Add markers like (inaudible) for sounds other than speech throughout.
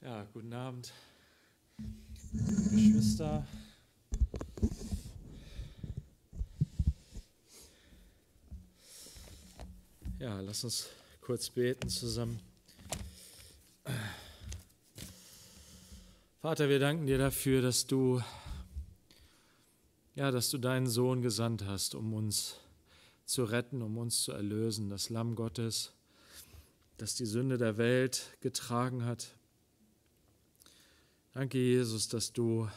Ja, guten Abend, Geschwister. Ja, lass uns kurz beten zusammen. Vater, wir danken dir dafür, dass du ja, dass du deinen Sohn gesandt hast, um uns zu retten, um uns zu erlösen, das Lamm Gottes, das die Sünde der Welt getragen hat, Danke, Jesus, dass du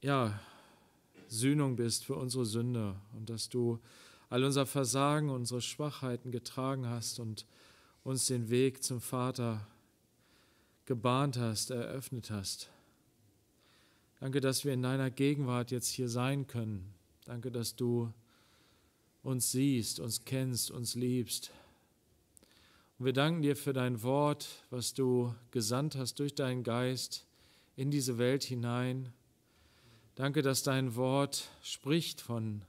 ja, Sühnung bist für unsere Sünde und dass du all unser Versagen, unsere Schwachheiten getragen hast und uns den Weg zum Vater gebahnt hast, eröffnet hast. Danke, dass wir in deiner Gegenwart jetzt hier sein können. Danke, dass du uns siehst, uns kennst, uns liebst. Und wir danken dir für dein Wort, was du gesandt hast durch deinen Geist in diese Welt hinein. Danke, dass dein Wort spricht von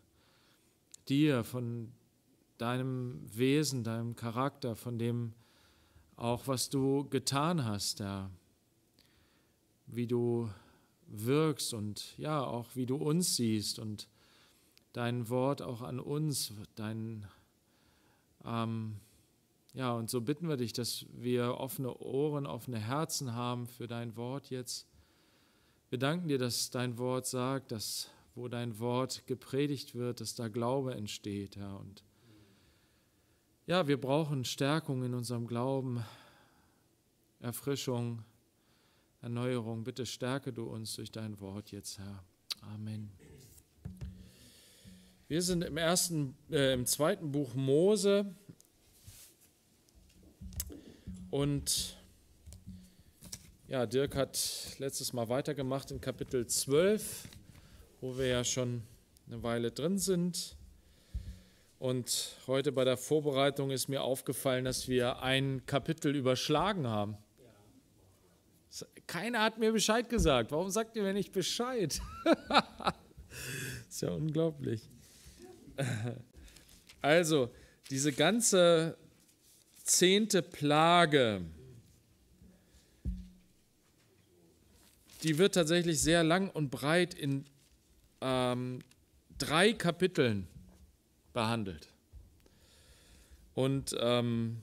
dir, von deinem Wesen, deinem Charakter, von dem auch, was du getan hast, ja, wie du wirkst und ja, auch wie du uns siehst und dein Wort auch an uns, dein ähm, ja, und so bitten wir dich, dass wir offene Ohren, offene Herzen haben für dein Wort jetzt. Wir danken dir, dass dein Wort sagt, dass wo dein Wort gepredigt wird, dass da Glaube entsteht, Herr. und ja, wir brauchen Stärkung in unserem Glauben, Erfrischung, Erneuerung. Bitte stärke du uns durch dein Wort jetzt, Herr. Amen. Wir sind im ersten, äh, im zweiten Buch Mose. Und ja, Dirk hat letztes Mal weitergemacht in Kapitel 12, wo wir ja schon eine Weile drin sind. Und heute bei der Vorbereitung ist mir aufgefallen, dass wir ein Kapitel überschlagen haben. Keiner hat mir Bescheid gesagt. Warum sagt ihr mir nicht Bescheid? (laughs) ist ja unglaublich. (laughs) Also, diese ganze zehnte Plage, die wird tatsächlich sehr lang und breit in ähm, drei Kapiteln behandelt. Und ähm,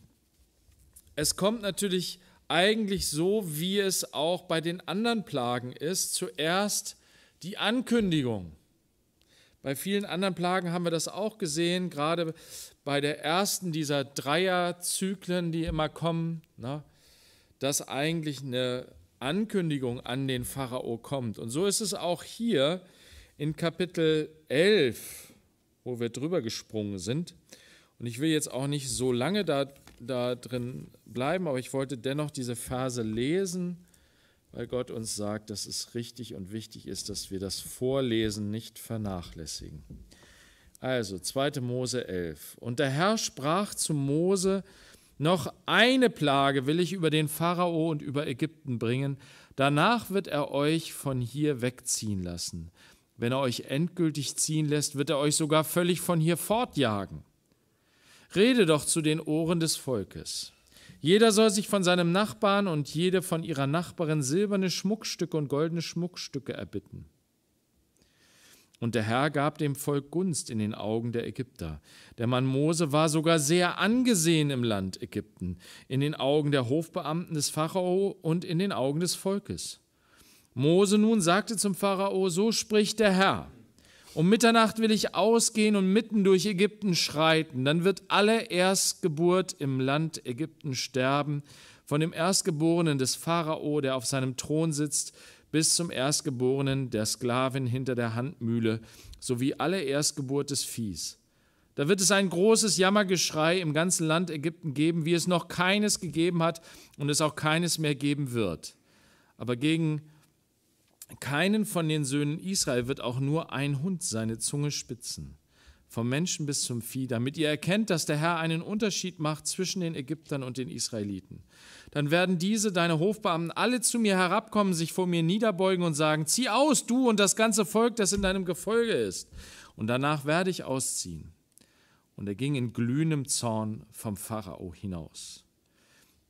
es kommt natürlich eigentlich so, wie es auch bei den anderen Plagen ist, zuerst die Ankündigung. Bei vielen anderen Plagen haben wir das auch gesehen, gerade bei der ersten dieser Dreierzyklen, die immer kommen, na, ne, dass eigentlich eine Ankündigung an den Pharao kommt. Und so ist es auch hier in Kapitel 11, wo wir drüber gesprungen sind. Und ich will jetzt auch nicht so lange da, da drin bleiben, aber ich wollte dennoch diese Verse lesen weil Gott uns sagt, dass es richtig und wichtig ist, dass wir das Vorlesen nicht vernachlässigen. Also 2. Mose 11. Und der Herr sprach zu Mose, noch eine Plage will ich über den Pharao und über Ägypten bringen, danach wird er euch von hier wegziehen lassen. Wenn er euch endgültig ziehen lässt, wird er euch sogar völlig von hier fortjagen. Rede doch zu den Ohren des Volkes. Jeder soll sich von seinem Nachbarn und jede von ihrer Nachbarin silberne Schmuckstücke und goldene Schmuckstücke erbitten. Und der Herr gab dem Volk Gunst in den Augen der Ägypter. Der Mann Mose war sogar sehr angesehen im Land Ägypten, in den Augen der Hofbeamten des Pharao und in den Augen des Volkes. Mose nun sagte zum Pharao, so spricht der Herr, um Mitternacht will ich ausgehen und mitten durch Ägypten schreiten. Dann wird alle Erstgeburt im Land Ägypten sterben, von dem Erstgeborenen des Pharao, der auf seinem Thron sitzt, bis zum Erstgeborenen der Sklavin hinter der Handmühle, sowie alle Erstgeburt des Viehs. Da wird es ein großes Jammergeschrei im ganzen Land Ägypten geben, wie es noch keines gegeben hat und es auch keines mehr geben wird. Aber gegen keinen von den Söhnen Israel wird auch nur ein Hund seine Zunge spitzen, vom Menschen bis zum Vieh, damit ihr erkennt, dass der Herr einen Unterschied macht zwischen den Ägyptern und den Israeliten. Dann werden diese, deine Hofbeamten, alle zu mir herabkommen, sich vor mir niederbeugen und sagen, zieh aus, du und das ganze Volk, das in deinem Gefolge ist. Und danach werde ich ausziehen. Und er ging in glühendem Zorn vom Pharao hinaus.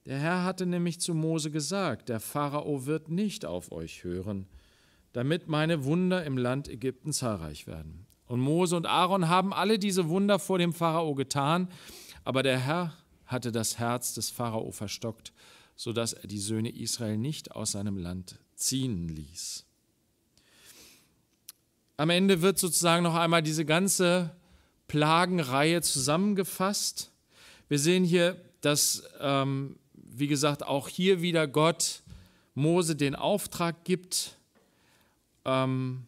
Der Herr hatte nämlich zu Mose gesagt, der Pharao wird nicht auf euch hören, damit meine Wunder im Land Ägypten zahlreich werden. Und Mose und Aaron haben alle diese Wunder vor dem Pharao getan, aber der Herr hatte das Herz des Pharao verstockt, sodass er die Söhne Israel nicht aus seinem Land ziehen ließ. Am Ende wird sozusagen noch einmal diese ganze Plagenreihe zusammengefasst. Wir sehen hier, dass, ähm, wie gesagt, auch hier wieder Gott Mose den Auftrag gibt, ähm,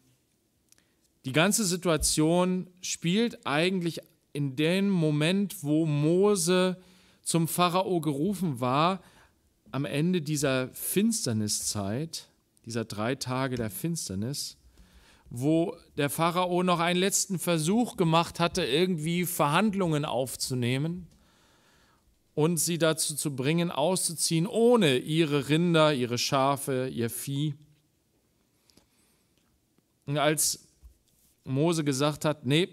die ganze Situation spielt eigentlich in dem Moment, wo Mose zum Pharao gerufen war, am Ende dieser Finsterniszeit, dieser drei Tage der Finsternis, wo der Pharao noch einen letzten Versuch gemacht hatte, irgendwie Verhandlungen aufzunehmen und sie dazu zu bringen, auszuziehen, ohne ihre Rinder, ihre Schafe, ihr Vieh. Und als Mose gesagt hat, nee,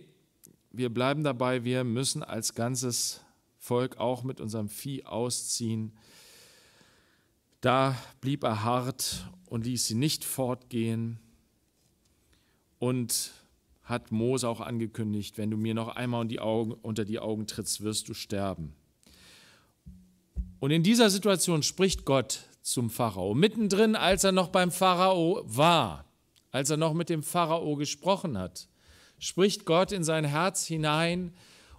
wir bleiben dabei, wir müssen als ganzes Volk auch mit unserem Vieh ausziehen, da blieb er hart und ließ sie nicht fortgehen und hat Mose auch angekündigt, wenn du mir noch einmal die Augen, unter die Augen trittst, wirst du sterben. Und in dieser Situation spricht Gott zum Pharao, mittendrin, als er noch beim Pharao war als er noch mit dem Pharao gesprochen hat, spricht Gott in sein Herz hinein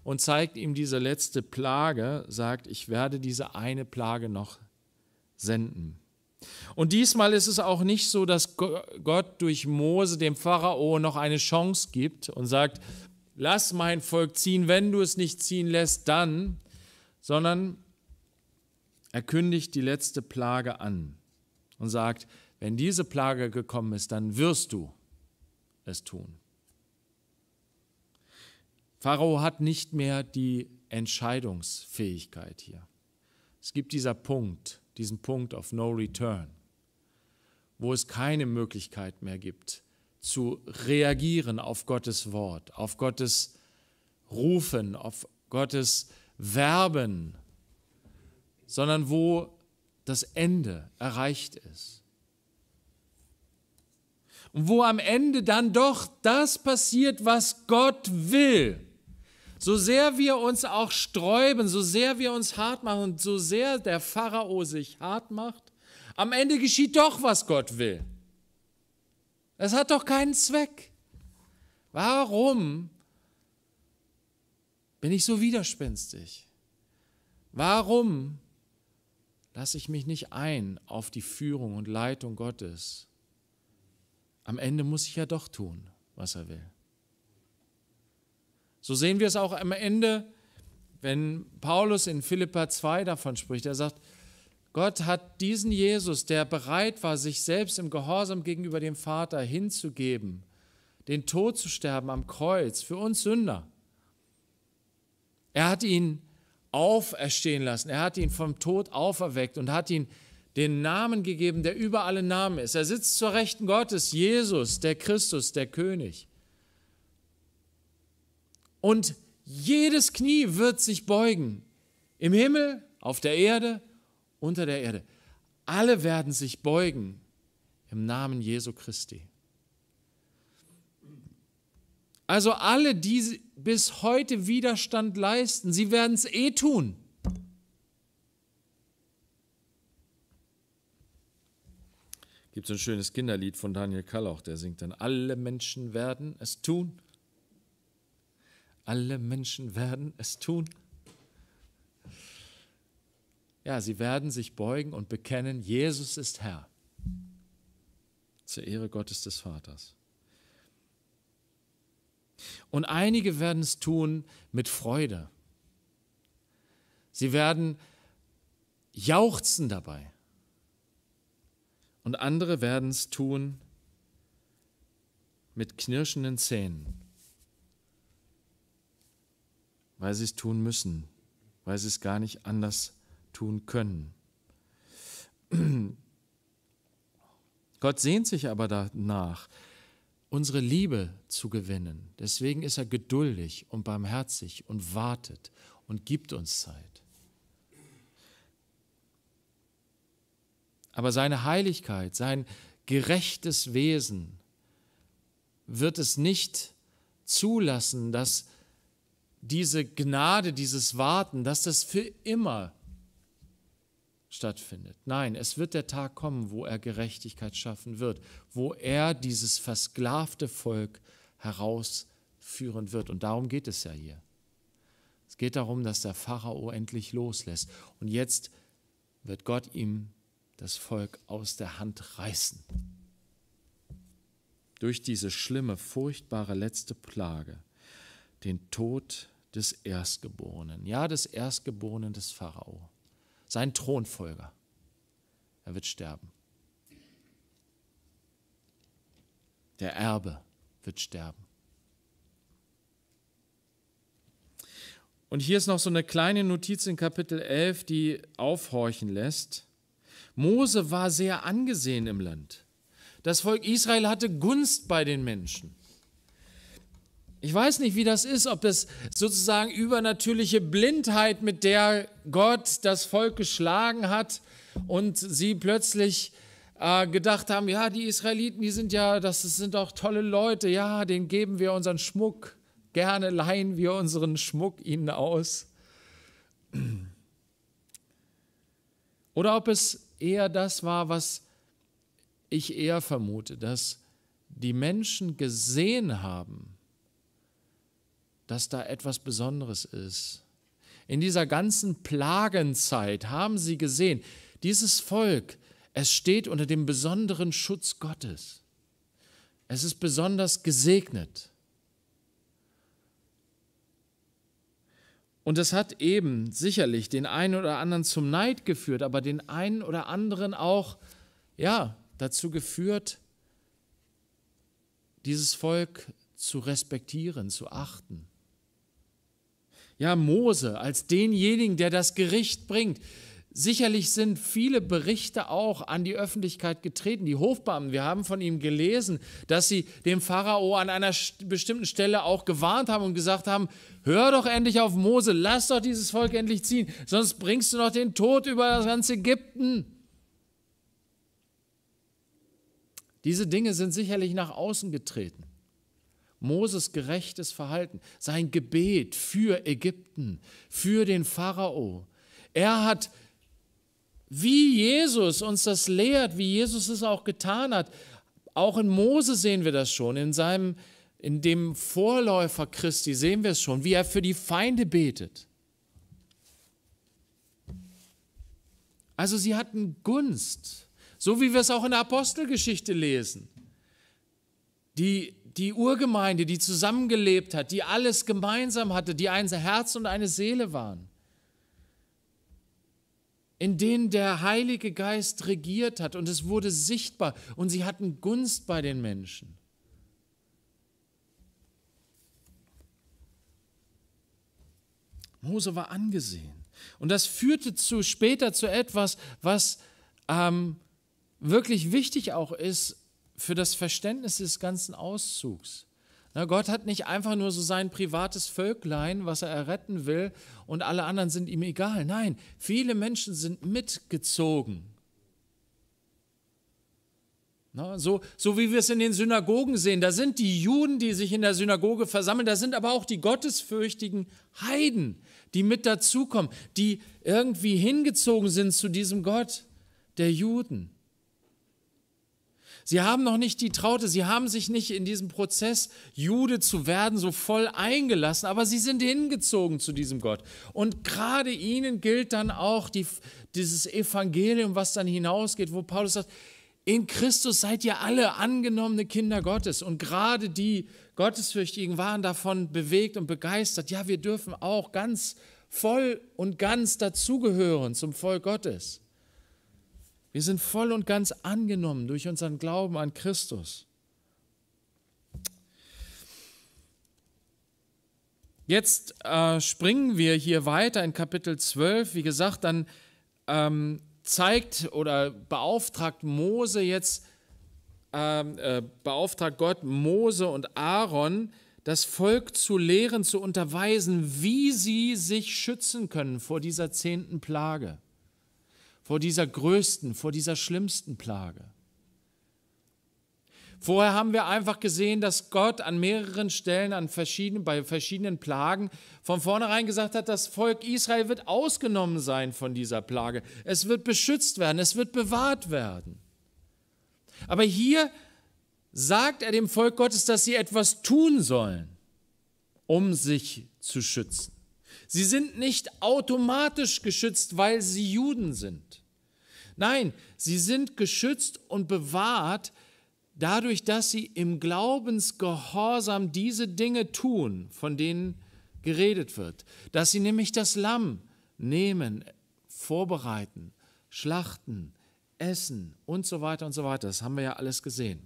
und zeigt ihm diese letzte Plage, sagt, ich werde diese eine Plage noch senden. Und diesmal ist es auch nicht so, dass Gott durch Mose dem Pharao noch eine Chance gibt und sagt, lass mein Volk ziehen, wenn du es nicht ziehen lässt, dann, sondern er kündigt die letzte Plage an und sagt, wenn diese Plage gekommen ist, dann wirst du es tun. Pharao hat nicht mehr die Entscheidungsfähigkeit hier. Es gibt dieser Punkt, diesen Punkt of No Return, wo es keine Möglichkeit mehr gibt, zu reagieren auf Gottes Wort, auf Gottes Rufen, auf Gottes Werben, sondern wo das Ende erreicht ist und wo am Ende dann doch das passiert, was Gott will. So sehr wir uns auch sträuben, so sehr wir uns hart machen und so sehr der Pharao sich hart macht, am Ende geschieht doch, was Gott will. Es hat doch keinen Zweck. Warum bin ich so widerspenstig? Warum lasse ich mich nicht ein auf die Führung und Leitung Gottes? am Ende muss ich ja doch tun, was er will. So sehen wir es auch am Ende, wenn Paulus in Philippa 2 davon spricht. Er sagt, Gott hat diesen Jesus, der bereit war, sich selbst im Gehorsam gegenüber dem Vater hinzugeben, den Tod zu sterben am Kreuz, für uns Sünder. Er hat ihn auferstehen lassen, er hat ihn vom Tod auferweckt und hat ihn den Namen gegeben, der über alle Namen ist. Er sitzt zur Rechten Gottes, Jesus, der Christus, der König. Und jedes Knie wird sich beugen, im Himmel, auf der Erde, unter der Erde. Alle werden sich beugen im Namen Jesu Christi. Also alle, die bis heute Widerstand leisten, sie werden es eh tun. Gibt so ein schönes Kinderlied von Daniel Kallauch, der singt dann, alle Menschen werden es tun. Alle Menschen werden es tun. Ja, sie werden sich beugen und bekennen, Jesus ist Herr. Zur Ehre Gottes des Vaters. Und einige werden es tun mit Freude. Sie werden jauchzen dabei. Und andere werden es tun mit knirschenden Zähnen, weil sie es tun müssen, weil sie es gar nicht anders tun können. (clears throat) Gott sehnt sich aber danach, unsere Liebe zu gewinnen. Deswegen ist er geduldig und barmherzig und wartet und gibt uns Zeit. Aber seine Heiligkeit, sein gerechtes Wesen wird es nicht zulassen, dass diese Gnade, dieses Warten, dass das für immer stattfindet. Nein, es wird der Tag kommen, wo er Gerechtigkeit schaffen wird, wo er dieses versklavte Volk herausführen wird. Und darum geht es ja hier. Es geht darum, dass der Pharao endlich loslässt. Und jetzt wird Gott ihm das Volk aus der Hand reißen. Durch diese schlimme, furchtbare letzte Plage, den Tod des Erstgeborenen, ja des Erstgeborenen des Pharao, sein Thronfolger. Er wird sterben. Der Erbe wird sterben. Und hier ist noch so eine kleine Notiz in Kapitel 11, die aufhorchen lässt. Mose war sehr angesehen im Land. Das Volk Israel hatte Gunst bei den Menschen. Ich weiß nicht, wie das ist, ob das sozusagen übernatürliche Blindheit, mit der Gott das Volk geschlagen hat und sie plötzlich äh, gedacht haben, ja, die Israeliten, die sind ja, das sind auch tolle Leute, ja, denen geben wir unseren Schmuck, gerne leihen wir unseren Schmuck ihnen aus. (clears throat) Oder ob es eher das war, was ich eher vermute, dass die Menschen gesehen haben, dass da etwas Besonderes ist. In dieser ganzen Plagenzeit haben sie gesehen, dieses Volk, es steht unter dem besonderen Schutz Gottes. Es ist besonders gesegnet. Und das hat eben sicherlich den einen oder anderen zum Neid geführt, aber den einen oder anderen auch, ja, dazu geführt, dieses Volk zu respektieren, zu achten. Ja, Mose als denjenigen, der das Gericht bringt, Sicherlich sind viele Berichte auch an die Öffentlichkeit getreten. Die Hofbeamten, wir haben von ihm gelesen, dass sie dem Pharao an einer bestimmten Stelle auch gewarnt haben und gesagt haben, hör doch endlich auf Mose, lass doch dieses Volk endlich ziehen, sonst bringst du noch den Tod über das ganze Ägypten. Diese Dinge sind sicherlich nach außen getreten. Moses gerechtes Verhalten, sein Gebet für Ägypten, für den Pharao. Er hat wie Jesus uns das lehrt, wie Jesus es auch getan hat. Auch in Mose sehen wir das schon, in seinem, in dem Vorläufer Christi sehen wir es schon, wie er für die Feinde betet. Also sie hatten Gunst, so wie wir es auch in der Apostelgeschichte lesen. Die, die Urgemeinde, die zusammengelebt hat, die alles gemeinsam hatte, die ein Herz und eine Seele waren in denen der Heilige Geist regiert hat und es wurde sichtbar und sie hatten Gunst bei den Menschen. Mose war angesehen. Und das führte zu, später zu etwas, was ähm, wirklich wichtig auch ist für das Verständnis des ganzen Auszugs. Na, Gott hat nicht einfach nur so sein privates Völklein, was er erretten will, und alle anderen sind ihm egal. Nein, viele Menschen sind mitgezogen. Na, so, so wie wir es in den Synagogen sehen, da sind die Juden, die sich in der Synagoge versammeln, da sind aber auch die gottesfürchtigen Heiden, die mit dazukommen, die irgendwie hingezogen sind zu diesem Gott der Juden. Sie haben noch nicht die Traute, sie haben sich nicht in diesem Prozess, Jude zu werden, so voll eingelassen, aber sie sind hingezogen zu diesem Gott. Und gerade ihnen gilt dann auch die, dieses Evangelium, was dann hinausgeht, wo Paulus sagt, in Christus seid ihr alle angenommene Kinder Gottes. Und gerade die Gottesfürchtigen waren davon bewegt und begeistert. Ja, wir dürfen auch ganz voll und ganz dazugehören zum Volk Gottes. Wir sind voll und ganz angenommen durch unseren Glauben an Christus. Jetzt äh, springen wir hier weiter in Kapitel 12. Wie gesagt, dann ähm, zeigt oder beauftragt Mose jetzt, äh, äh, beauftragt Gott Mose und Aaron, das Volk zu lehren, zu unterweisen, wie sie sich schützen können vor dieser zehnten Plage vor dieser größten, vor dieser schlimmsten Plage. Vorher haben wir einfach gesehen, dass Gott an mehreren Stellen, an verschiedenen, bei verschiedenen Plagen von vornherein gesagt hat, das Volk Israel wird ausgenommen sein von dieser Plage. Es wird beschützt werden, es wird bewahrt werden. Aber hier sagt er dem Volk Gottes, dass sie etwas tun sollen, um sich zu schützen. Sie sind nicht automatisch geschützt, weil sie Juden sind. Nein, sie sind geschützt und bewahrt dadurch, dass sie im Glaubensgehorsam diese Dinge tun, von denen geredet wird. Dass sie nämlich das Lamm nehmen, vorbereiten, schlachten, essen und so weiter und so weiter. Das haben wir ja alles gesehen.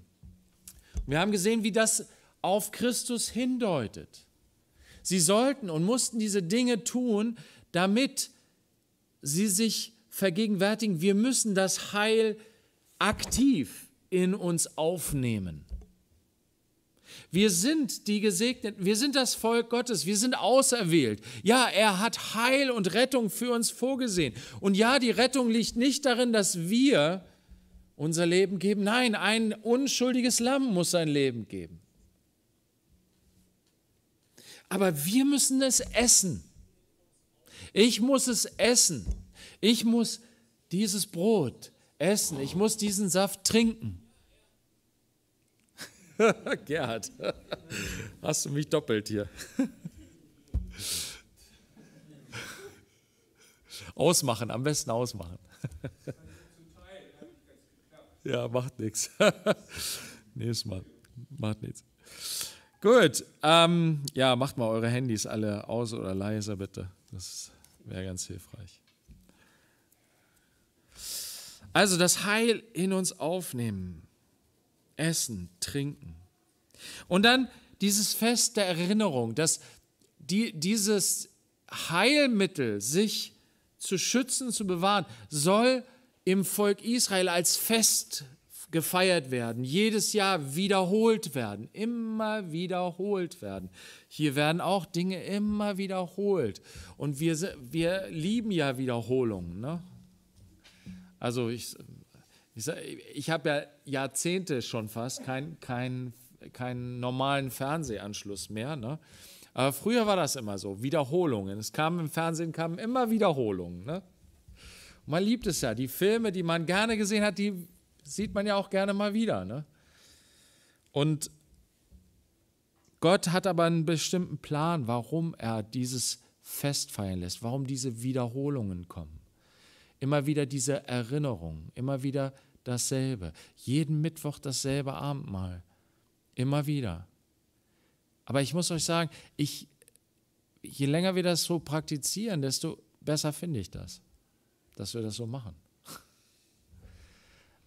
Wir haben gesehen, wie das auf Christus hindeutet. Sie sollten und mussten diese Dinge tun, damit sie sich vergegenwärtigen, wir müssen das Heil aktiv in uns aufnehmen. Wir sind die Gesegneten, wir sind das Volk Gottes, wir sind auserwählt. Ja, er hat Heil und Rettung für uns vorgesehen. Und ja, die Rettung liegt nicht darin, dass wir unser Leben geben. Nein, ein unschuldiges Lamm muss sein Leben geben. Aber wir müssen es essen. Ich muss es essen. Ich muss dieses Brot essen. Ich muss diesen Saft trinken. (laughs) Gerhard, hast du mich doppelt hier. (laughs) Ausmachen, am besten ausmachen. (laughs) Ja, macht nichts. Nächstes Mal. Macht nichts. Gut, ähm, ja, macht mal eure Handys alle aus oder leiser bitte. Das wäre ganz hilfreich. Also das Heil in uns aufnehmen, essen, trinken. Und dann dieses Fest der Erinnerung, dass die, dieses Heilmittel, sich zu schützen, zu bewahren, soll im Volk Israel als Fest gefeiert werden, jedes Jahr wiederholt werden, immer wiederholt werden. Hier werden auch Dinge immer wiederholt. Und wir, wir lieben ja Wiederholungen. Ne? Also ich, ich, ich habe ja Jahrzehnte schon fast keinen kein, kein normalen Fernsehanschluss mehr. Ne? Aber früher war das immer so, Wiederholungen. Es kamen im Fernsehen kamen immer Wiederholungen. Ne? Man liebt es ja, die Filme, die man gerne gesehen hat, die sieht man ja auch gerne mal wieder. Ne? Und Gott hat aber einen bestimmten Plan, warum er dieses Fest feiern lässt, warum diese Wiederholungen kommen. Immer wieder diese Erinnerung, immer wieder dasselbe. Jeden Mittwoch dasselbe Abendmahl. Immer wieder. Aber ich muss euch sagen, ich, je länger wir das so praktizieren, desto besser finde ich das, dass wir das so machen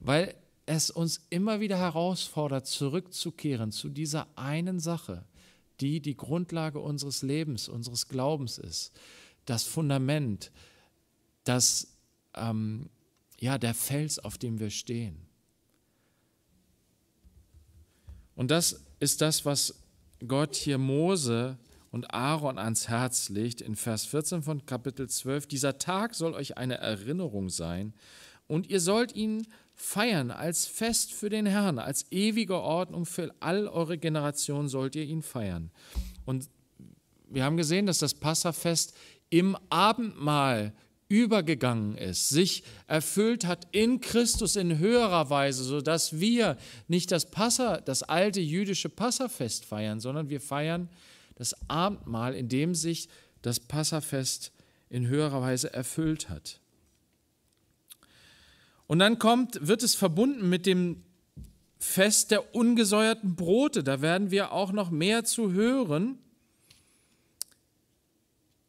weil es uns immer wieder herausfordert, zurückzukehren zu dieser einen Sache, die die Grundlage unseres Lebens, unseres Glaubens ist, das Fundament, das ähm, ja der Fels, auf dem wir stehen. Und das ist das, was Gott hier Mose und Aaron ans Herz legt in Vers 14 von Kapitel 12. Dieser Tag soll euch eine Erinnerung sein und ihr sollt ihn feiern als Fest für den Herrn, als ewige Ordnung für all eure Generationen sollt ihr ihn feiern. Und wir haben gesehen, dass das Passafest im Abendmahl übergegangen ist, sich erfüllt hat in Christus in höherer Weise, sodass wir nicht das, Passa, das alte jüdische Passafest feiern, sondern wir feiern das Abendmahl, in dem sich das Passafest in höherer Weise erfüllt hat. Und dann kommt, wird es verbunden mit dem Fest der ungesäuerten Brote. Da werden wir auch noch mehr zu hören.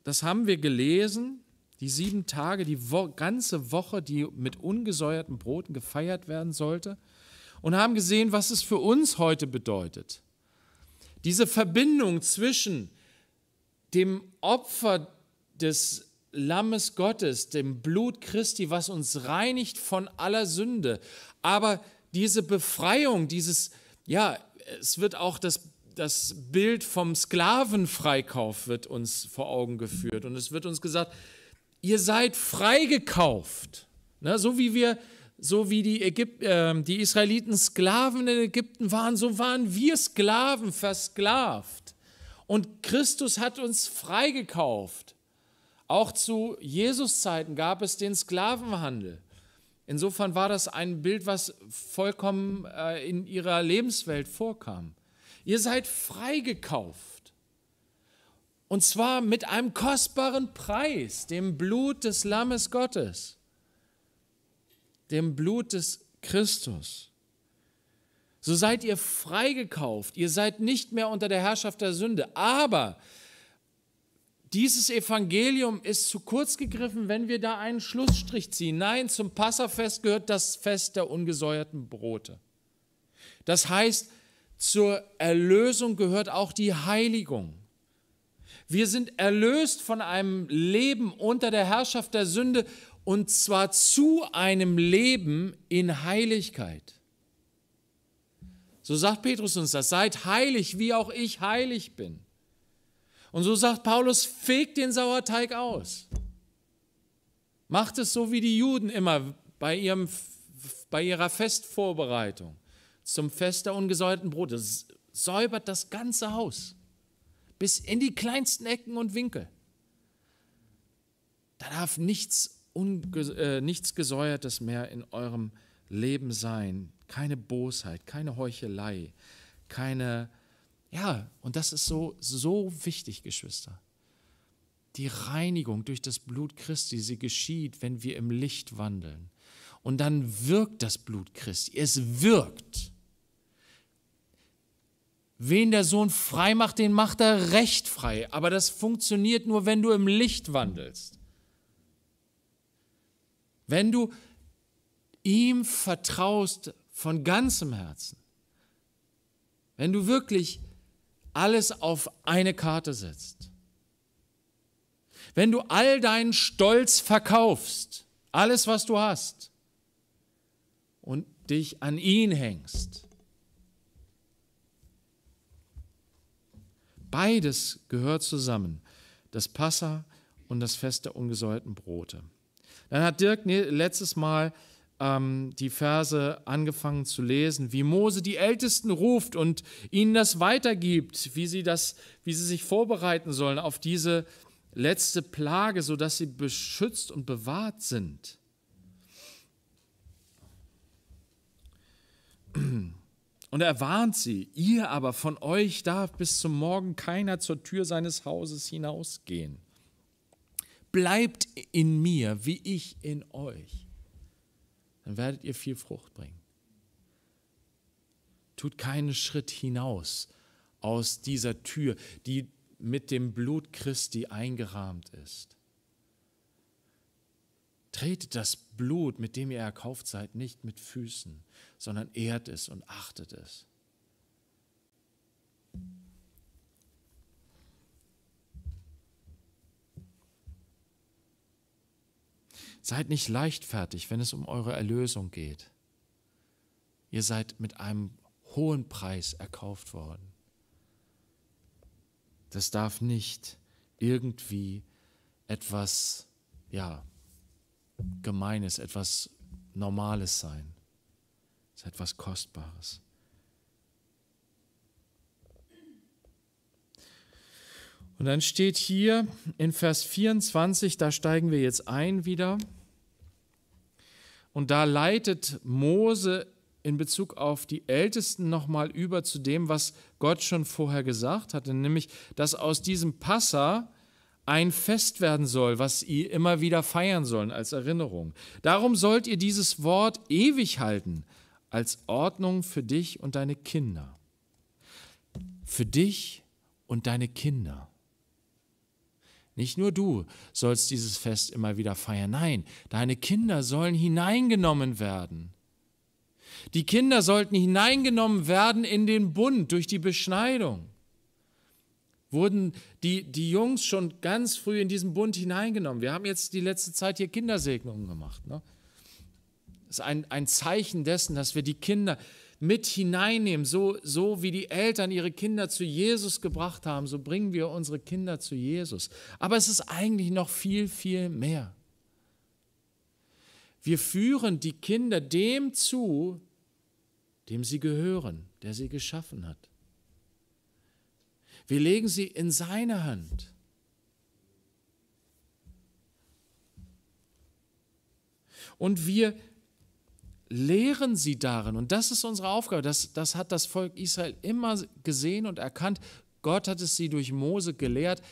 Das haben wir gelesen. Die sieben Tage, die wo ganze Woche, die mit ungesäuerten Broten gefeiert werden sollte. Und haben gesehen, was es für uns heute bedeutet. Diese Verbindung zwischen dem Opfer des Lammes Gottes, dem Blut Christi, was uns reinigt von aller Sünde. Aber diese Befreiung, dieses, ja, es wird auch das, das Bild vom Sklavenfreikauf wird uns vor Augen geführt. Und es wird uns gesagt, ihr seid freigekauft. Na, so wie wir, so wie die, Ägyp äh, die Israeliten Sklaven in Ägypten waren, so waren wir Sklaven versklavt. Und Christus hat uns freigekauft. Auch zu Jesus Zeiten gab es den Sklavenhandel. Insofern war das ein Bild, was vollkommen äh, in ihrer Lebenswelt vorkam. Ihr seid freigekauft. Und zwar mit einem kostbaren Preis, dem Blut des Lammes Gottes, dem Blut des Christus. So seid ihr freigekauft. Ihr seid nicht mehr unter der Herrschaft der Sünde. Aber dieses Evangelium ist zu kurz gegriffen, wenn wir da einen Schlussstrich ziehen. Nein, zum Passafest gehört das Fest der ungesäuerten Brote. Das heißt, zur Erlösung gehört auch die Heiligung. Wir sind erlöst von einem Leben unter der Herrschaft der Sünde und zwar zu einem Leben in Heiligkeit. So sagt Petrus uns das, seid heilig, wie auch ich heilig bin. Und so sagt Paulus, fegt den Sauerteig aus. Macht es so wie die Juden immer bei, ihrem, bei ihrer Festvorbereitung zum Fest der ungesäuerten Brote. Säubert das ganze Haus bis in die kleinsten Ecken und Winkel. Da darf nichts, unge, äh, nichts Gesäuertes mehr in eurem Leben sein. Keine Bosheit, keine Heuchelei, keine ja, und das ist so, so wichtig, Geschwister. Die Reinigung durch das Blut Christi, sie geschieht, wenn wir im Licht wandeln. Und dann wirkt das Blut Christi. Es wirkt. Wen der Sohn frei macht, den macht er recht frei. Aber das funktioniert nur, wenn du im Licht wandelst. Wenn du ihm vertraust von ganzem Herzen. Wenn du wirklich alles auf eine Karte setzt, wenn du all deinen Stolz verkaufst, alles, was du hast, und dich an ihn hängst, beides gehört zusammen, das Passa und das Fest der ungesäuerten Brote. Dann hat Dirk letztes Mal ähm, die Verse angefangen zu lesen, wie Mose die Ältesten ruft und ihnen das weitergibt, wie sie, das, wie sie sich vorbereiten sollen auf diese letzte Plage, sodass sie beschützt und bewahrt sind. Und er warnt sie, ihr aber von euch darf bis zum Morgen keiner zur Tür seines Hauses hinausgehen. Bleibt in mir, wie ich in euch dann werdet ihr viel Frucht bringen. Tut keinen Schritt hinaus aus dieser Tür, die mit dem Blut Christi eingerahmt ist. Tretet das Blut, mit dem ihr erkauft seid, nicht mit Füßen, sondern ehrt es und achtet es. Seid nicht leichtfertig, wenn es um eure Erlösung geht. Ihr seid mit einem hohen Preis erkauft worden. Das darf nicht irgendwie etwas, ja, Gemeines, etwas Normales sein. Es ist etwas Kostbares. Und dann steht hier in Vers 24, da steigen wir jetzt ein wieder. Und da leitet Mose in Bezug auf die Ältesten nochmal über zu dem, was Gott schon vorher gesagt hatte, nämlich, dass aus diesem Passa ein Fest werden soll, was ihr immer wieder feiern sollen als Erinnerung. Darum sollt ihr dieses Wort ewig halten, als Ordnung für dich und deine Kinder. Für dich und deine Kinder. Nicht nur du sollst dieses Fest immer wieder feiern, nein, deine Kinder sollen hineingenommen werden. Die Kinder sollten hineingenommen werden in den Bund durch die Beschneidung. Wurden die, die Jungs schon ganz früh in diesen Bund hineingenommen? Wir haben jetzt die letzte Zeit hier Kindersegnungen gemacht. Ne? Das ist ein, ein Zeichen dessen, dass wir die Kinder mit hineinnehmen. So, so wie die Eltern ihre Kinder zu Jesus gebracht haben, so bringen wir unsere Kinder zu Jesus. Aber es ist eigentlich noch viel, viel mehr. Wir führen die Kinder dem zu, dem sie gehören, der sie geschaffen hat. Wir legen sie in seine Hand. Und wir lehren sie darin. Und das ist unsere Aufgabe. Das, das hat das Volk Israel immer gesehen und erkannt. Gott hat es sie durch Mose gelehrt.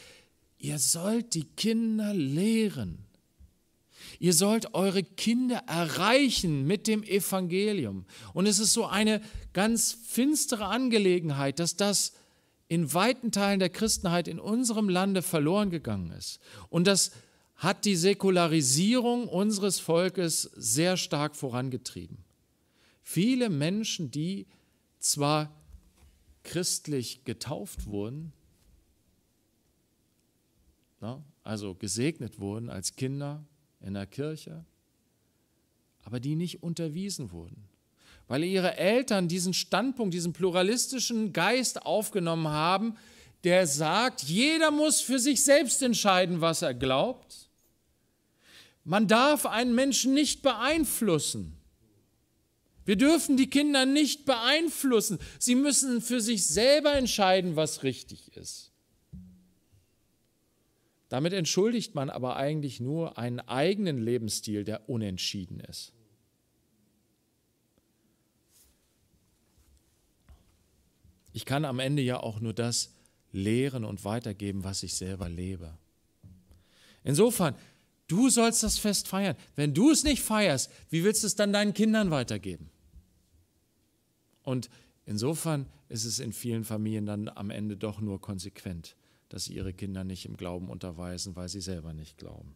Ihr sollt die Kinder lehren. Ihr sollt eure Kinder erreichen mit dem Evangelium. Und es ist so eine ganz finstere Angelegenheit, dass das in weiten Teilen der Christenheit in unserem Lande verloren gegangen ist. Und dass hat die Säkularisierung unseres Volkes sehr stark vorangetrieben. Viele Menschen, die zwar christlich getauft wurden, also gesegnet wurden als Kinder in der Kirche, aber die nicht unterwiesen wurden, weil ihre Eltern diesen Standpunkt, diesen pluralistischen Geist aufgenommen haben, der sagt, jeder muss für sich selbst entscheiden, was er glaubt man darf einen Menschen nicht beeinflussen. Wir dürfen die Kinder nicht beeinflussen. Sie müssen für sich selber entscheiden, was richtig ist. Damit entschuldigt man aber eigentlich nur einen eigenen Lebensstil, der unentschieden ist. Ich kann am Ende ja auch nur das lehren und weitergeben, was ich selber lebe. Insofern Du sollst das Fest feiern. Wenn du es nicht feierst, wie willst du es dann deinen Kindern weitergeben? Und insofern ist es in vielen Familien dann am Ende doch nur konsequent, dass sie ihre Kinder nicht im Glauben unterweisen, weil sie selber nicht glauben.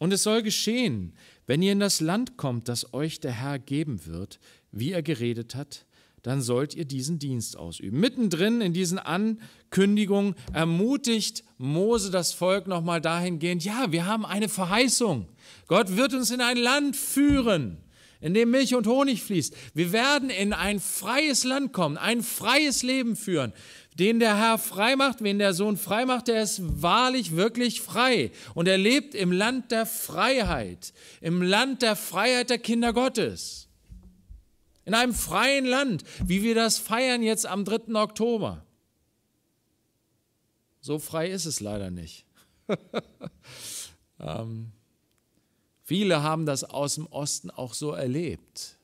Und es soll geschehen, wenn ihr in das Land kommt, das euch der Herr geben wird, wie er geredet hat, dann sollt ihr diesen Dienst ausüben. Mittendrin in diesen Ankündigungen ermutigt Mose das Volk nochmal dahingehend, ja, wir haben eine Verheißung. Gott wird uns in ein Land führen, in dem Milch und Honig fließt. Wir werden in ein freies Land kommen, ein freies Leben führen. Den der Herr frei macht, wen der Sohn frei macht, der ist wahrlich wirklich frei. Und er lebt im Land der Freiheit, im Land der Freiheit der Kinder Gottes. In einem freien Land, wie wir das feiern jetzt am 3. Oktober. So frei ist es leider nicht. (laughs) ähm, viele haben das aus dem Osten auch so erlebt.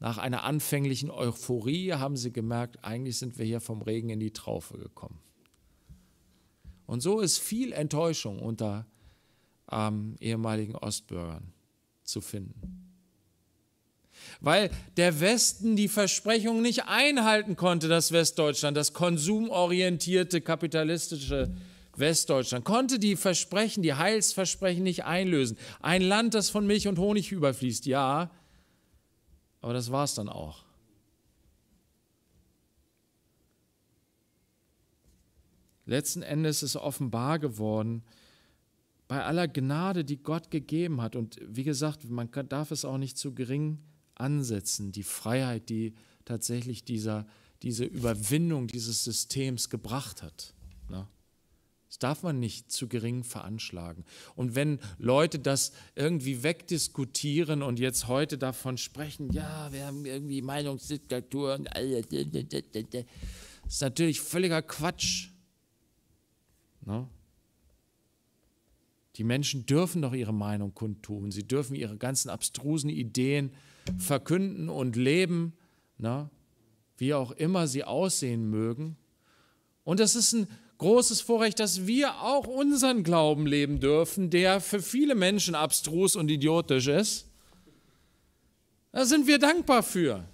Nach einer anfänglichen Euphorie haben sie gemerkt, eigentlich sind wir hier vom Regen in die Traufe gekommen. Und so ist viel Enttäuschung unter ähm, ehemaligen Ostbürgern zu finden weil der Westen die Versprechungen nicht einhalten konnte, das Westdeutschland, das konsumorientierte kapitalistische Westdeutschland, konnte die Versprechen, die Heilsversprechen nicht einlösen. Ein Land, das von Milch und Honig überfließt, ja, aber das war es dann auch. Letzten Endes ist offenbar geworden, bei aller Gnade, die Gott gegeben hat, und wie gesagt, man darf es auch nicht zu gering ansetzen, die Freiheit, die tatsächlich dieser, diese Überwindung dieses Systems gebracht hat. Ne? Das darf man nicht zu gering veranschlagen. Und wenn Leute das irgendwie wegdiskutieren und jetzt heute davon sprechen, ja, wir haben irgendwie Meinungsdiktatur und alles, das ist natürlich völliger Quatsch. Ne? Die Menschen dürfen doch ihre Meinung kundtun. Sie dürfen ihre ganzen abstrusen Ideen verkünden und leben, na, ne? wie auch immer sie aussehen mögen. Und es ist ein großes Vorrecht, dass wir auch unseren Glauben leben dürfen, der für viele Menschen abstrus und idiotisch ist. Da sind wir dankbar für.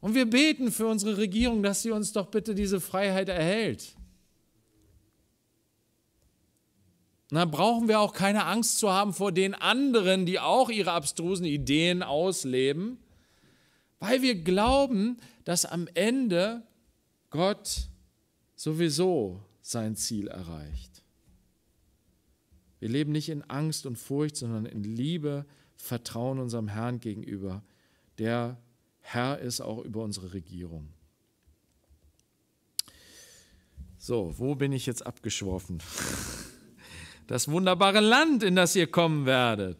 Und wir beten für unsere Regierung, dass sie uns doch bitte diese Freiheit erhält. Na, brauchen wir auch keine Angst zu haben vor den anderen, die auch ihre abstrusen Ideen ausleben, weil wir glauben, dass am Ende Gott sowieso sein Ziel erreicht. Wir leben nicht in Angst und Furcht, sondern in Liebe, Vertrauen unserem Herrn gegenüber, der Herr ist auch über unsere Regierung. So, wo bin ich jetzt abgeschworfen? (laughs) das wunderbare Land, in das ihr kommen werdet,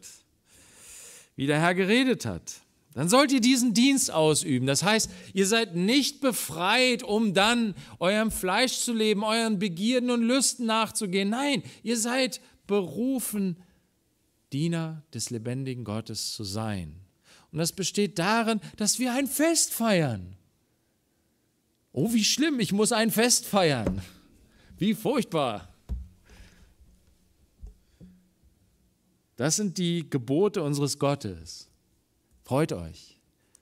wie der Herr geredet hat. Dann sollt ihr diesen Dienst ausüben. Das heißt, ihr seid nicht befreit, um dann eurem Fleisch zu leben, euren Begierden und Lüsten nachzugehen. Nein, ihr seid berufen, Diener des lebendigen Gottes zu sein. Und das besteht darin, dass wir ein Fest feiern. Oh, wie schlimm, ich muss ein Fest feiern. Wie furchtbar. Das sind die Gebote unseres Gottes. Freut euch.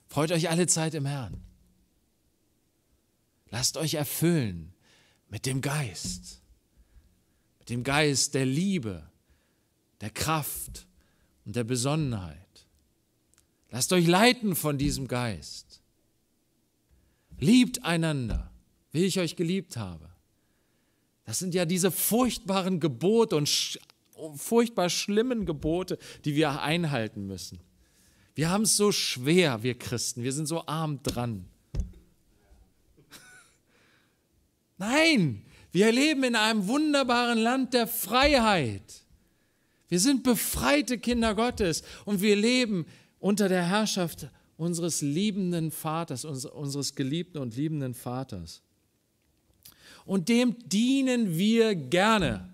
Freut euch alle Zeit im Herrn. Lasst euch erfüllen mit dem Geist, mit dem Geist der Liebe, der Kraft und der Besonnenheit. Lasst euch leiten von diesem Geist. Liebt einander, wie ich euch geliebt habe. Das sind ja diese furchtbaren Gebote und furchtbar schlimmen Gebote, die wir einhalten müssen. Wir haben es so schwer, wir Christen, wir sind so arm dran. (laughs) Nein, wir leben in einem wunderbaren Land der Freiheit. Wir sind befreite Kinder Gottes und wir leben unter der Herrschaft unseres liebenden Vaters, unseres geliebten und liebenden Vaters. Und dem dienen wir gerne.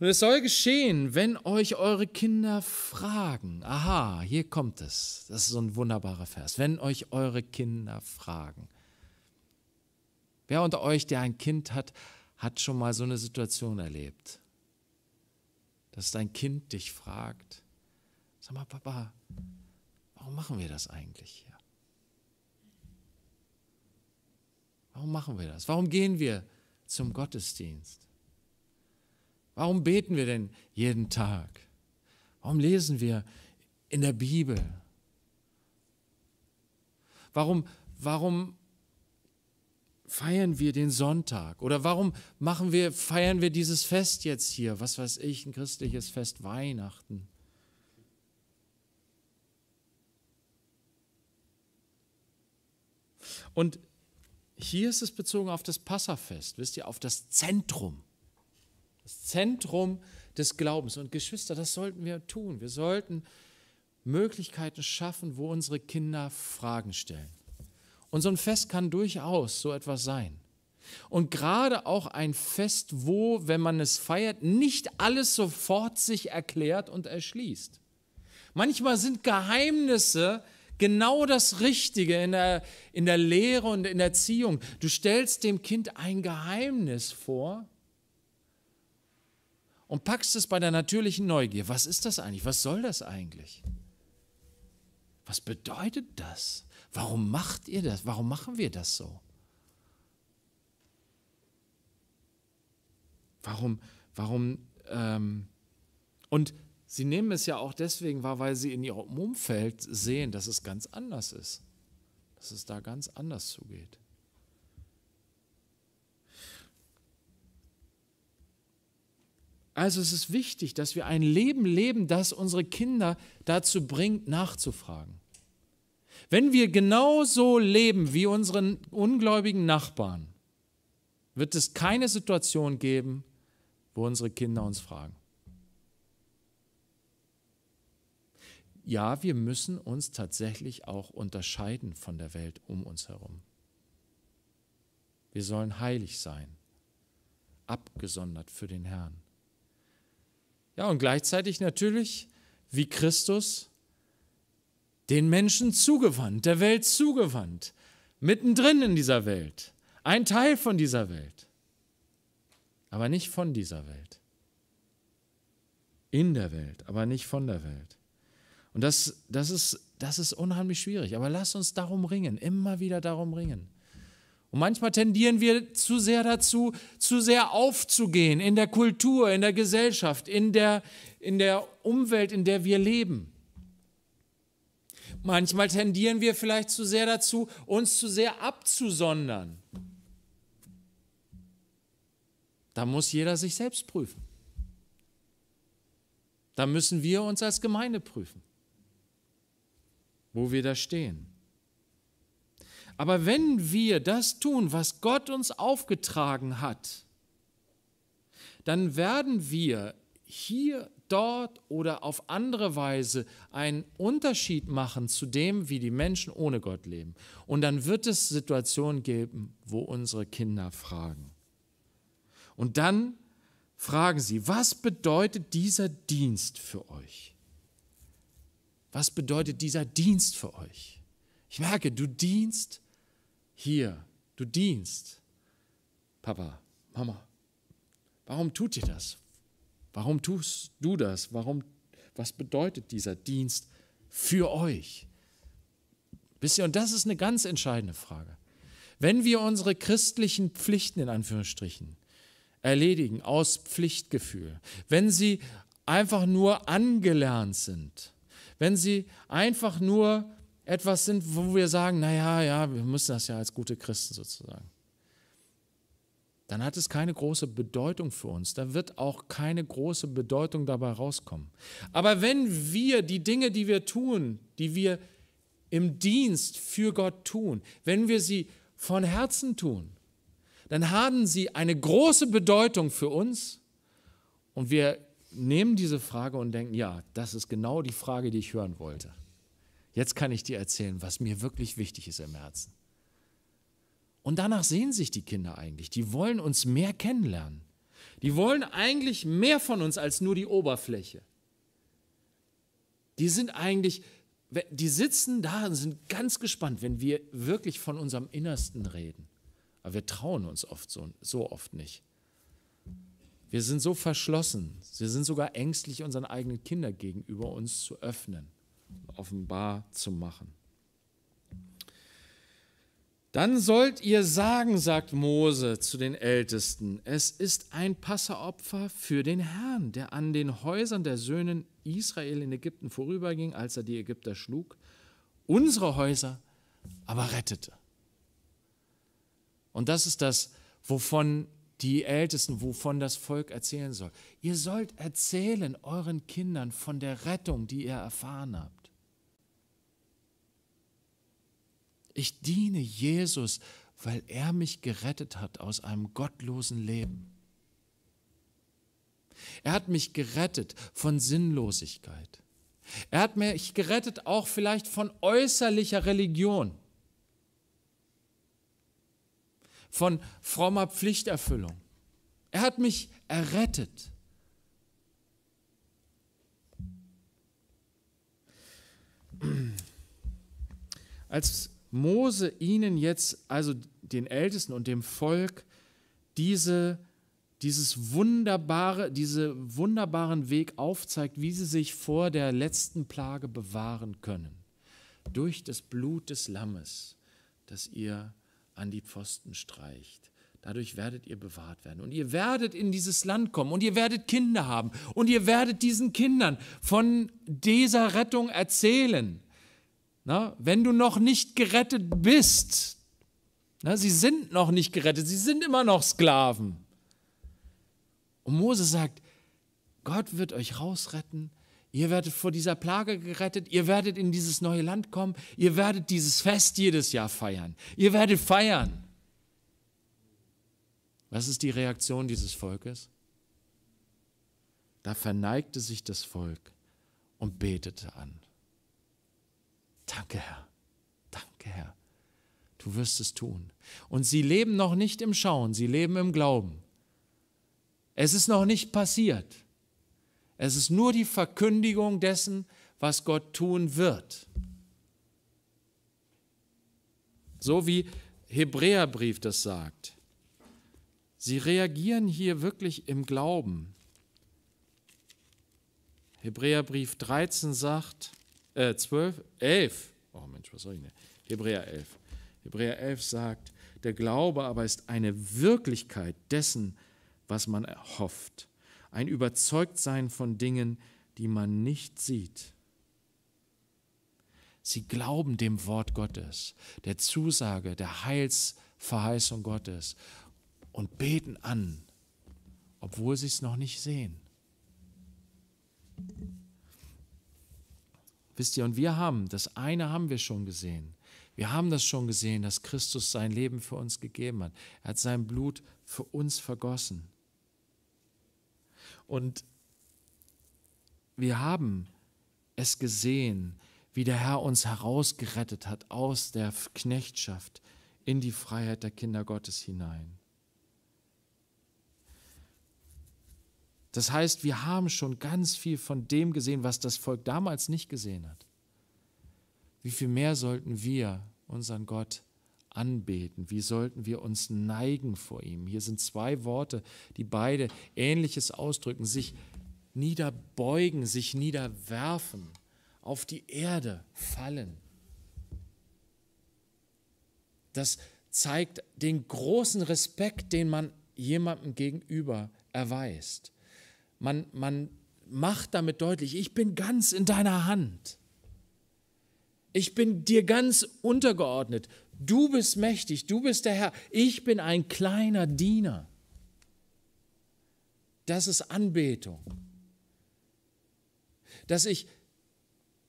Und es soll geschehen, wenn euch eure Kinder fragen. Aha, hier kommt es. Das ist so ein wunderbarer Vers. Wenn euch eure Kinder fragen. Wer unter euch, der ein Kind hat, hat schon mal so eine Situation erlebt, dass dein Kind dich fragt, sag mal, Papa, warum machen wir das eigentlich hier? Warum machen wir das? Warum gehen wir zum Gottesdienst? Warum beten wir denn jeden Tag? Warum lesen wir in der Bibel? Warum, warum feiern wir den Sonntag? Oder warum machen wir, feiern wir dieses Fest jetzt hier? Was weiß ich, ein christliches Fest, Weihnachten. Und hier ist es bezogen auf das Passafest, wisst ihr, auf das Zentrum das Zentrum des Glaubens. Und Geschwister, das sollten wir tun. Wir sollten Möglichkeiten schaffen, wo unsere Kinder Fragen stellen. Und so ein Fest kann durchaus so etwas sein. Und gerade auch ein Fest, wo, wenn man es feiert, nicht alles sofort sich erklärt und erschließt. Manchmal sind Geheimnisse genau das Richtige in der, in der Lehre und in der Erziehung. Du stellst dem Kind ein Geheimnis vor und packst es bei der natürlichen Neugier. Was ist das eigentlich? Was soll das eigentlich? Was bedeutet das? Warum macht ihr das? Warum machen wir das so? Warum, warum, ähm und sie nehmen es ja auch deswegen wahr, weil sie in ihrem Umfeld sehen, dass es ganz anders ist, dass es da ganz anders zugeht. Also es ist wichtig, dass wir ein Leben leben, das unsere Kinder dazu bringt, nachzufragen. Wenn wir genauso leben wie unseren ungläubigen Nachbarn, wird es keine Situation geben, wo unsere Kinder uns fragen. Ja, wir müssen uns tatsächlich auch unterscheiden von der Welt um uns herum. Wir sollen heilig sein, abgesondert für den Herrn. Ja, und gleichzeitig natürlich, wie Christus, den Menschen zugewandt, der Welt zugewandt, mittendrin in dieser Welt, ein Teil von dieser Welt, aber nicht von dieser Welt. In der Welt, aber nicht von der Welt. Und das, das, ist, das ist unheimlich schwierig, aber lass uns darum ringen, immer wieder darum ringen. Und manchmal tendieren wir zu sehr dazu, zu sehr aufzugehen in der Kultur, in der Gesellschaft, in der, in der Umwelt, in der wir leben. Manchmal tendieren wir vielleicht zu sehr dazu, uns zu sehr abzusondern. Da muss jeder sich selbst prüfen. Da müssen wir uns als Gemeinde prüfen, wo wir da stehen. Aber wenn wir das tun, was Gott uns aufgetragen hat, dann werden wir hier, dort oder auf andere Weise einen Unterschied machen zu dem, wie die Menschen ohne Gott leben. Und dann wird es Situationen geben, wo unsere Kinder fragen. Und dann fragen sie, was bedeutet dieser Dienst für euch? Was bedeutet dieser Dienst für euch? Ich merke, du dienst hier, du dienst. Papa, Mama, warum tut ihr das? Warum tust du das? Warum, was bedeutet dieser Dienst für euch? Wisst ihr, und das ist eine ganz entscheidende Frage. Wenn wir unsere christlichen Pflichten in Anführungsstrichen erledigen aus Pflichtgefühl, wenn sie einfach nur angelernt sind, wenn sie einfach nur etwas sind, wo wir sagen, naja, ja, wir müssen das ja als gute Christen sozusagen, dann hat es keine große Bedeutung für uns. Da wird auch keine große Bedeutung dabei rauskommen. Aber wenn wir die Dinge, die wir tun, die wir im Dienst für Gott tun, wenn wir sie von Herzen tun, dann haben sie eine große Bedeutung für uns und wir nehmen diese Frage und denken, ja, das ist genau die Frage, die ich hören wollte. Jetzt kann ich dir erzählen, was mir wirklich wichtig ist im Herzen. Und danach sehen sich die Kinder eigentlich. Die wollen uns mehr kennenlernen. Die wollen eigentlich mehr von uns als nur die Oberfläche. Die sind eigentlich, die sitzen da und sind ganz gespannt, wenn wir wirklich von unserem Innersten reden. Aber wir trauen uns oft so, so oft nicht. Wir sind so verschlossen, wir sind sogar ängstlich unseren eigenen Kindern gegenüber, uns zu öffnen offenbar zu machen. Dann sollt ihr sagen, sagt Mose zu den Ältesten, es ist ein Passeropfer für den Herrn, der an den Häusern der Söhne Israel in Ägypten vorüberging, als er die Ägypter schlug, unsere Häuser aber rettete. Und das ist das, wovon die Ältesten, wovon das Volk erzählen soll. Ihr sollt erzählen euren Kindern von der Rettung, die ihr erfahren habt. Ich diene Jesus, weil er mich gerettet hat aus einem gottlosen Leben. Er hat mich gerettet von Sinnlosigkeit. Er hat mich gerettet auch vielleicht von äußerlicher Religion, von frommer Pflichterfüllung. Er hat mich errettet. Als Mose ihnen jetzt, also den Ältesten und dem Volk, diese, dieses wunderbare, diese wunderbaren Weg aufzeigt, wie sie sich vor der letzten Plage bewahren können. Durch das Blut des Lammes, das ihr an die Pfosten streicht. Dadurch werdet ihr bewahrt werden. Und ihr werdet in dieses Land kommen. Und ihr werdet Kinder haben. Und ihr werdet diesen Kindern von dieser Rettung erzählen. Na, wenn du noch nicht gerettet bist, na, sie sind noch nicht gerettet, sie sind immer noch Sklaven. Und Mose sagt, Gott wird euch rausretten, ihr werdet vor dieser Plage gerettet, ihr werdet in dieses neue Land kommen, ihr werdet dieses Fest jedes Jahr feiern, ihr werdet feiern. Was ist die Reaktion dieses Volkes? Da verneigte sich das Volk und betete an. Danke, Herr. Danke, Herr. Du wirst es tun. Und sie leben noch nicht im Schauen, sie leben im Glauben. Es ist noch nicht passiert. Es ist nur die Verkündigung dessen, was Gott tun wird. So wie Hebräerbrief das sagt. Sie reagieren hier wirklich im Glauben. Hebräerbrief 13 sagt, äh, 12, 11, oh Mensch, was soll ich denn? Hebräer 11. Hebräer 11 sagt, der Glaube aber ist eine Wirklichkeit dessen, was man erhofft, ein Überzeugtsein von Dingen, die man nicht sieht. Sie glauben dem Wort Gottes, der Zusage, der Heilsverheißung Gottes und beten an, obwohl sie es noch nicht sehen. Wisst ihr, und wir haben, das eine haben wir schon gesehen. Wir haben das schon gesehen, dass Christus sein Leben für uns gegeben hat. Er hat sein Blut für uns vergossen. Und wir haben es gesehen, wie der Herr uns herausgerettet hat aus der Knechtschaft in die Freiheit der Kinder Gottes hinein. Das heißt, wir haben schon ganz viel von dem gesehen, was das Volk damals nicht gesehen hat. Wie viel mehr sollten wir unseren Gott anbeten? Wie sollten wir uns neigen vor ihm? Hier sind zwei Worte, die beide Ähnliches ausdrücken. Sich niederbeugen, sich niederwerfen, auf die Erde fallen. Das zeigt den großen Respekt, den man jemandem gegenüber erweist. Man, man macht damit deutlich, ich bin ganz in deiner Hand. Ich bin dir ganz untergeordnet. Du bist mächtig, du bist der Herr. Ich bin ein kleiner Diener. Das ist Anbetung. Dass ich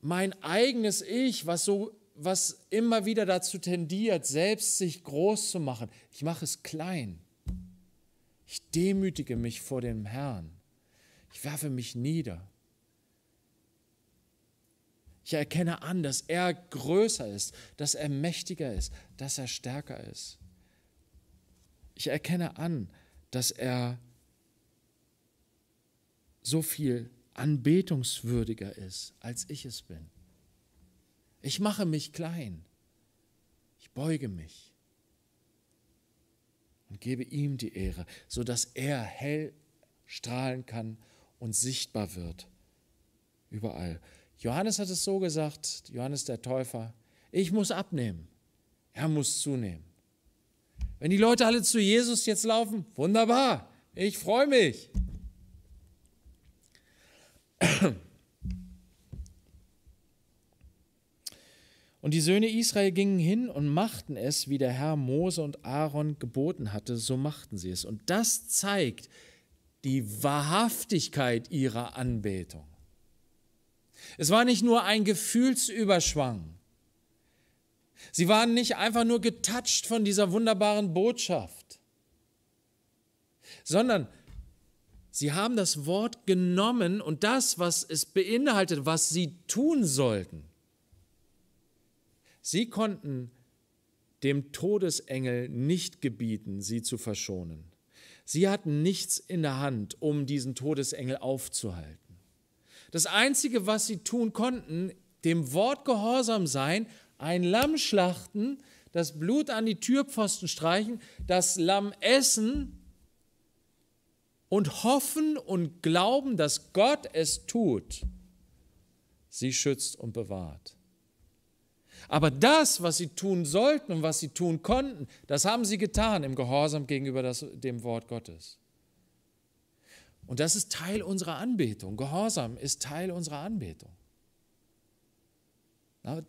mein eigenes Ich, was so was immer wieder dazu tendiert, selbst sich groß zu machen, ich mache es klein. Ich demütige mich vor dem Herrn. Ich werfe mich nieder. Ich erkenne an, dass er größer ist, dass er mächtiger ist, dass er stärker ist. Ich erkenne an, dass er so viel anbetungswürdiger ist, als ich es bin. Ich mache mich klein. Ich beuge mich und gebe ihm die Ehre, sodass er hell strahlen kann und sichtbar wird. Überall. Johannes hat es so gesagt, Johannes der Täufer, ich muss abnehmen, er muss zunehmen. Wenn die Leute alle zu Jesus jetzt laufen, wunderbar, ich freue mich. Und die Söhne Israel gingen hin und machten es, wie der Herr Mose und Aaron geboten hatte, so machten sie es. Und das zeigt, die Wahrhaftigkeit ihrer Anbetung. Es war nicht nur ein Gefühlsüberschwang. Sie waren nicht einfach nur getatscht von dieser wunderbaren Botschaft, sondern sie haben das Wort genommen und das, was es beinhaltet, was sie tun sollten. Sie konnten dem Todesengel nicht gebieten, sie zu verschonen. Sie hatten nichts in der Hand, um diesen Todesengel aufzuhalten. Das Einzige, was sie tun konnten, dem Wort gehorsam sein, ein Lamm schlachten, das Blut an die Türpfosten streichen, das Lamm essen und hoffen und glauben, dass Gott es tut, sie schützt und bewahrt. Aber das, was sie tun sollten und was sie tun konnten, das haben sie getan im Gehorsam gegenüber das, dem Wort Gottes. Und das ist Teil unserer Anbetung. Gehorsam ist Teil unserer Anbetung.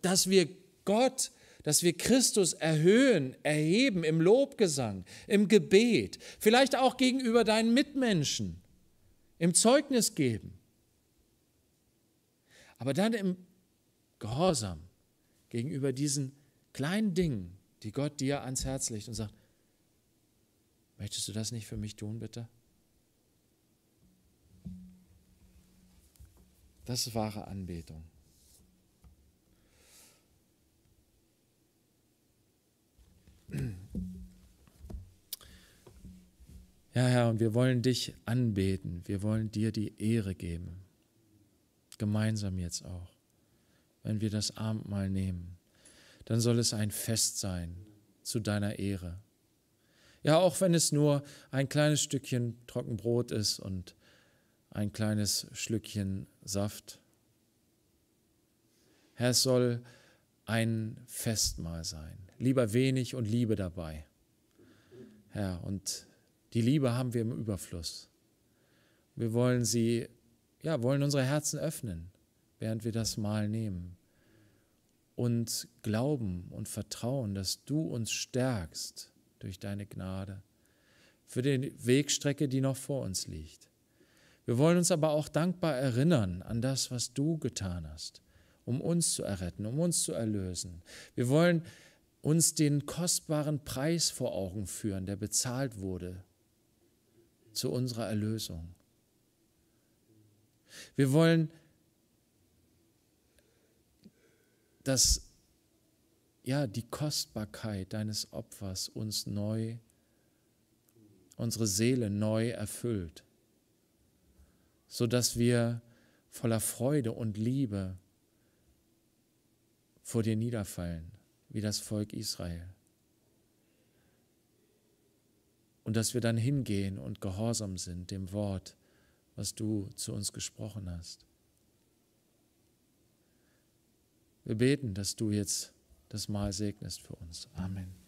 Dass wir Gott, dass wir Christus erhöhen, erheben im Lobgesang, im Gebet, vielleicht auch gegenüber deinen Mitmenschen, im Zeugnis geben. Aber dann im Gehorsam gegenüber diesen kleinen Dingen, die Gott dir ans Herz legt und sagt, möchtest du das nicht für mich tun, bitte? Das ist wahre Anbetung. Ja, Herr, und wir wollen dich anbeten. Wir wollen dir die Ehre geben. Gemeinsam jetzt auch wenn wir das Abendmahl nehmen, dann soll es ein Fest sein zu deiner Ehre. Ja, auch wenn es nur ein kleines Stückchen Trockenbrot ist und ein kleines Schlückchen Saft. Herr, es soll ein Festmahl sein. Lieber wenig und Liebe dabei. Herr, und die Liebe haben wir im Überfluss. Wir wollen sie, ja, wollen unsere Herzen öffnen während wir das Mahl nehmen. Und glauben und vertrauen, dass du uns stärkst durch deine Gnade für die Wegstrecke, die noch vor uns liegt. Wir wollen uns aber auch dankbar erinnern an das, was du getan hast, um uns zu erretten, um uns zu erlösen. Wir wollen uns den kostbaren Preis vor Augen führen, der bezahlt wurde zu unserer Erlösung. Wir wollen dass ja, die Kostbarkeit deines Opfers uns neu, unsere Seele neu erfüllt, sodass wir voller Freude und Liebe vor dir niederfallen, wie das Volk Israel. Und dass wir dann hingehen und gehorsam sind dem Wort, was du zu uns gesprochen hast. Wir beten, dass du jetzt das Mahl segnest für uns. Amen.